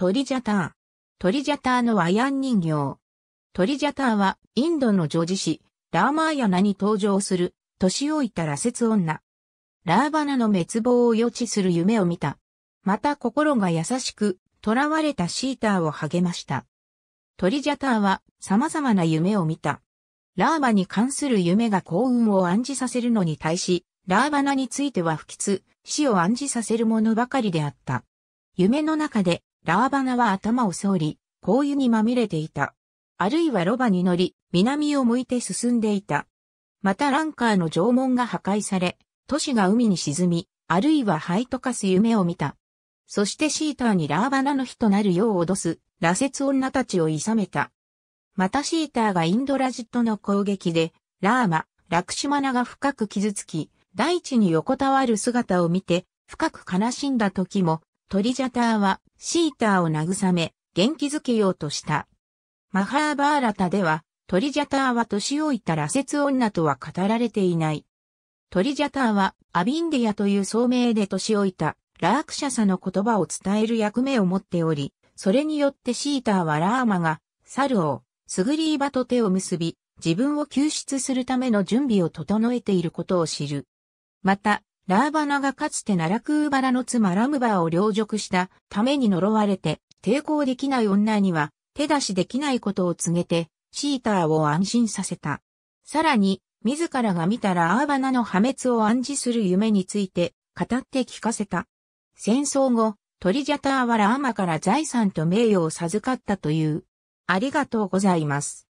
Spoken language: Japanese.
トリジャター。リジャターのワヤン人形。トリジャターは、インドの女子詩、ラーマーヤナに登場する、年老いた羅刹女。ラーバナの滅亡を予知する夢を見た。また心が優しく、囚われたシーターを励ました。トリジャターは様々な夢を見た。ラーバに関する夢が幸運を暗示させるのに対し、ラーバナについては不吉、死を暗示させるものばかりであった。夢の中でラーバナは頭を総り、紅油にまみれていた。あるいはロバに乗り、南を向いて進んでいた。またランカーの縄文が破壊され、都市が海に沈み、あるいは灰とかす夢を見た。そしてシーターにラーバナの日となるよう脅す、羅刹女たちをさめた。またシーターがインドラジットの攻撃で、ラーマ、ラクシマナが深く傷つき、大地に横たわる姿を見て、深く悲しんだ時も、トリジャターはシーターを慰め、元気づけようとした。マハーバーラタでは、トリジャターは年老いた羅刹女とは語られていない。トリジャターは、アビンデヤという聡明で年老いた、ラークシャサの言葉を伝える役目を持っており、それによってシーターはラーマが、サルを、スグリーバと手を結び、自分を救出するための準備を整えていることを知る。また、ラーバナがかつて奈落ウバラの妻ラムバーを領辱したために呪われて抵抗できない女には手出しできないことを告げてシーターを安心させた。さらに自らが見たラーバナの破滅を暗示する夢について語って聞かせた。戦争後、トリジャターはラーマから財産と名誉を授かったという。ありがとうございます。